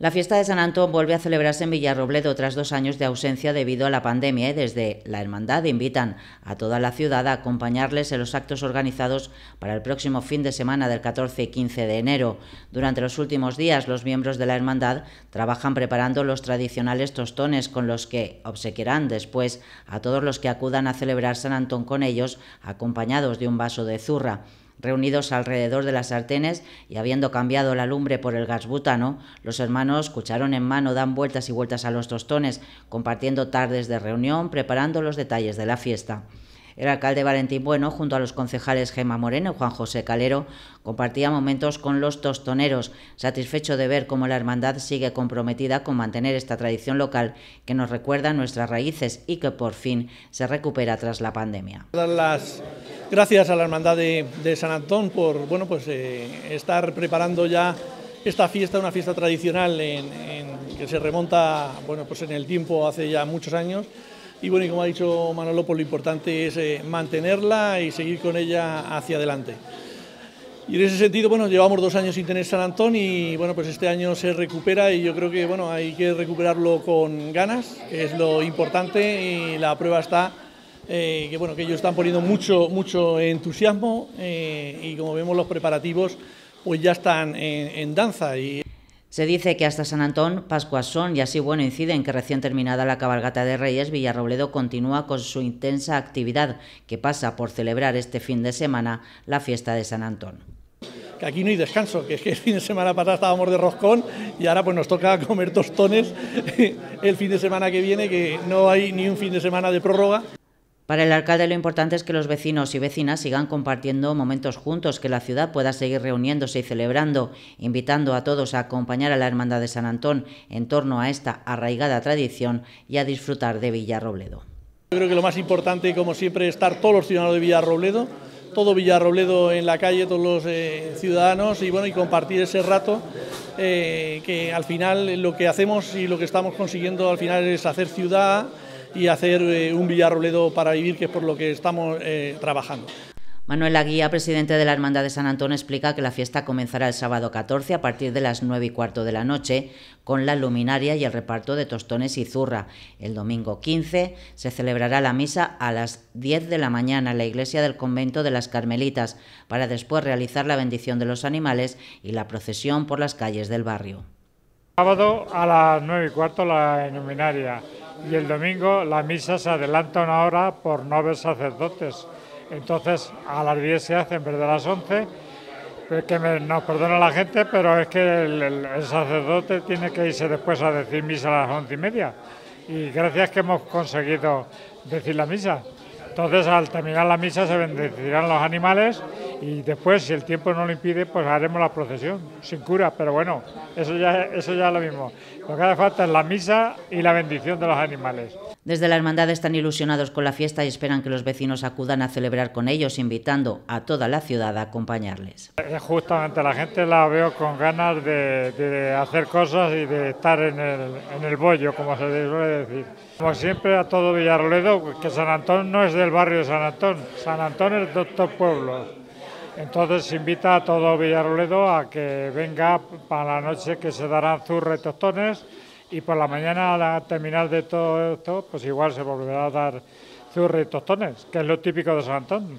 La fiesta de San Antón vuelve a celebrarse en Villarrobledo tras dos años de ausencia debido a la pandemia y desde la Hermandad invitan a toda la ciudad a acompañarles en los actos organizados para el próximo fin de semana del 14 y 15 de enero. Durante los últimos días, los miembros de la Hermandad trabajan preparando los tradicionales tostones con los que obsequiarán después a todos los que acudan a celebrar San Antón con ellos, acompañados de un vaso de zurra. Reunidos alrededor de las sartenes y habiendo cambiado la lumbre por el gas butano, los hermanos, cucharon en mano, dan vueltas y vueltas a los tostones, compartiendo tardes de reunión, preparando los detalles de la fiesta. El alcalde Valentín Bueno, junto a los concejales Gema Moreno y Juan José Calero, compartía momentos con los tostoneros, satisfecho de ver cómo la hermandad sigue comprometida con mantener esta tradición local que nos recuerda nuestras raíces y que por fin se recupera tras la pandemia. las gracias a la hermandad de, San Antón por bueno, pues, eh, estar preparando ya esta fiesta, una fiesta tradicional que se remonta bueno, pues en el tiempo hace ya muchos años y bueno, como ha dicho Manolo, pues lo importante es eh, mantenerla y seguir con ella hacia adelante. Y en ese sentido, bueno, llevamos dos años sin tener San Antón y bueno, pues este año se recupera y yo creo que bueno, hay que recuperarlo con ganas, es lo importante y la prueba está eh, que bueno, que ellos están poniendo mucho, mucho entusiasmo eh, y como vemos los preparativos pues ya están en, danza. Y... Se dice que hasta San Antón, Pascuas son y así bueno inciden que recién terminada la cabalgata de Reyes, Villarrobledo continúa con su intensa actividad, que pasa por celebrar este fin de semana la fiesta de San Antón. Que aquí no hay descanso, que es que el fin de semana pasado estábamos de roscón y ahora pues nos toca comer tostones el fin de semana que viene, que no hay ni un fin de semana de prórroga. Para el alcalde lo importante es que los vecinos y vecinas sigan compartiendo momentos juntos, que la ciudad pueda seguir reuniéndose y celebrando, invitando a todos a acompañar a la Hermandad de San Antón en torno a esta arraigada tradición y a disfrutar de Villarrobledo. Yo creo que lo más importante, como siempre, es estar todos los ciudadanos de Villarrobledo, todo Villarrobledo en la calle, todos los eh, ciudadanos y bueno y compartir ese rato eh, que al final lo que hacemos y lo que estamos consiguiendo al final es hacer ciudad y hacer eh, un Villarrobledo para vivir, que es por lo que estamos eh, trabajando. Manuel Aguía, presidente de la Hermandad de San Antón, explica que la fiesta comenzará el sábado 14 a partir de las 9 y cuarto de la noche con la luminaria y el reparto de tostones y zurra. El domingo 15 se celebrará la misa a las 10 de la mañana en la iglesia del convento de las Carmelitas para después realizar la bendición de los animales y la procesión por las calles del barrio. Sábado a las 9 y cuarto la luminaria y el domingo la misa se adelanta una hora por no haber sacerdotes. Entonces a las 10 se hace en vez de las 11. que nos perdona la gente, pero es que el, el, sacerdote tiene que irse después a decir misa a las once y media. Y gracias que hemos conseguido decir la misa. Entonces, al terminar la misa se bendecirán los animales y después, si el tiempo no lo impide, pues haremos la procesión, sin cura, pero bueno, eso ya, eso ya es lo mismo. Lo que hace falta es la misa y la bendición de los animales. Desde la hermandad están ilusionados con la fiesta y esperan que los vecinos acudan a celebrar con ellos, invitando a toda la ciudad a acompañarles. Eh, justamente la gente la veo con ganas de, hacer cosas y de estar en el, bollo, como se suele decir. Como siempre, a todo Villarroledo, que San Antón no es del barrio de San Antón, San Antón es de otro pueblo. Entonces invita a todo Villarroledo a que venga para la noche que se darán sus y y por la mañana al terminar de todo esto, pues igual se volverá a dar zurri y tostones, que es lo típico de San Antón.